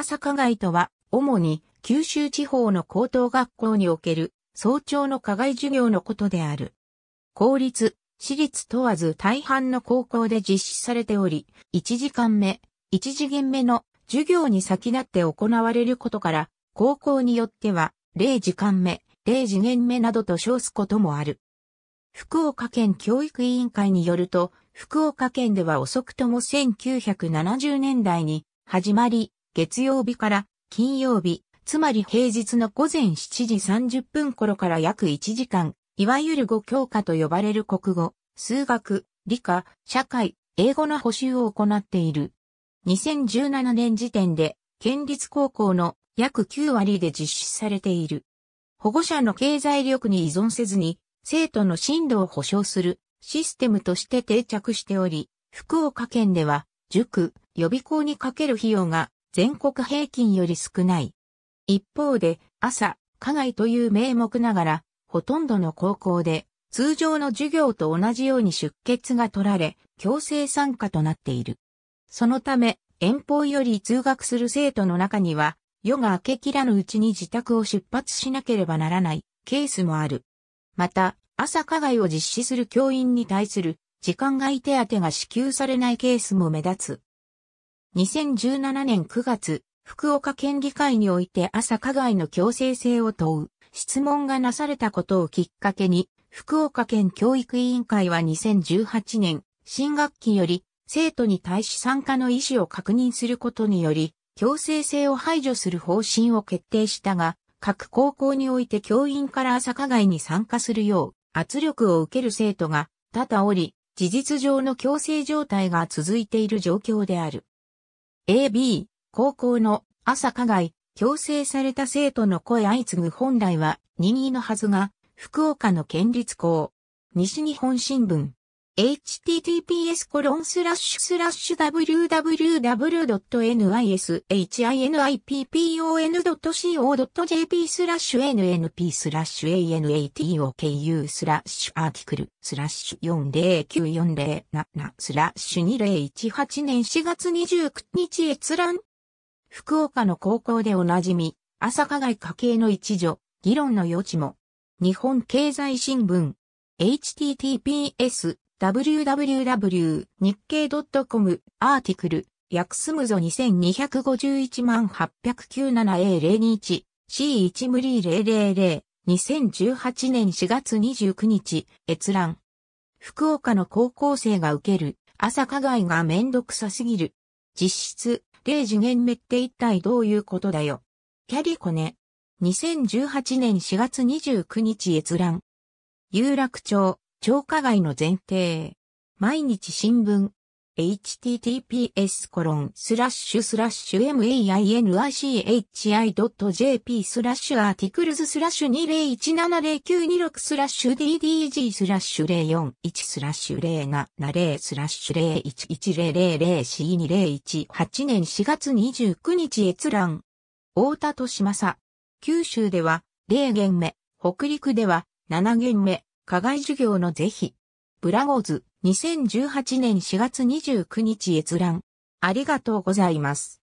朝課外とは、主に九州地方の高等学校における早朝の課外授業のことである。公立、私立問わず大半の高校で実施されており、1時間目、1次元目の授業に先立って行われることから、高校によっては0時間目、0次元目などと称すこともある。福岡県教育委員会によると、福岡県では遅くとも1970年代に始まり、月曜日から金曜日、つまり平日の午前7時30分頃から約1時間、いわゆる語教科と呼ばれる国語、数学、理科、社会、英語の補修を行っている。2017年時点で、県立高校の約9割で実施されている。保護者の経済力に依存せずに、生徒の進路を保障するシステムとして定着しており、福岡県では、塾、予備校にかける費用が全国平均より少ない。一方で、朝、課外という名目ながら、ほとんどの高校で、通常の授業と同じように出欠が取られ、強制参加となっている。そのため、遠方より通学する生徒の中には、夜が明けきらぬうちに自宅を出発しなければならないケースもある。また、朝課外を実施する教員に対する時間外手当が支給されないケースも目立つ。2017年9月、福岡県議会において朝加害の強制性を問う質問がなされたことをきっかけに、福岡県教育委員会は2018年、新学期より生徒に対し参加の意思を確認することにより、強制性を排除する方針を決定したが、各高校において教員から朝加害に参加するよう圧力を受ける生徒が多々おり、事実上の強制状態が続いている状況である。AB 高校の朝課外、強制された生徒の声相次ぐ本来は任意のはずが、福岡の県立校、西日本新聞、https www.nishinipon.co.jp nnp anatoku a r t i c アーティクル409407 2018年4月29日閲覧福岡の高校でおなじみ、朝加害家系の一助、議論の余地も、日本経済新聞、https www 日経 .com アーティクル、訳すむぞ2251万 897A021、C1 無理000、2018年4月29日、閲覧。福岡の高校生が受ける、朝課外がめんどくさすぎる。実質、0次元目って一体どういうことだよ。キャリコね。2018年4月29日閲覧。有楽町、超過外の前提。毎日新聞。https コロンスラッシュスラッシュ mainichi.jp スラッシュアーティクルズスラッシュ2017096スラッシュ ddg スラッシュ041スラッシュ070スラッシュ 011000C2018 年4月29日閲覧。大田利正。九州では0元目、北陸では7元目、課外授業の是非。ブラゴーズ、2018年4月29日閲覧。ありがとうございます。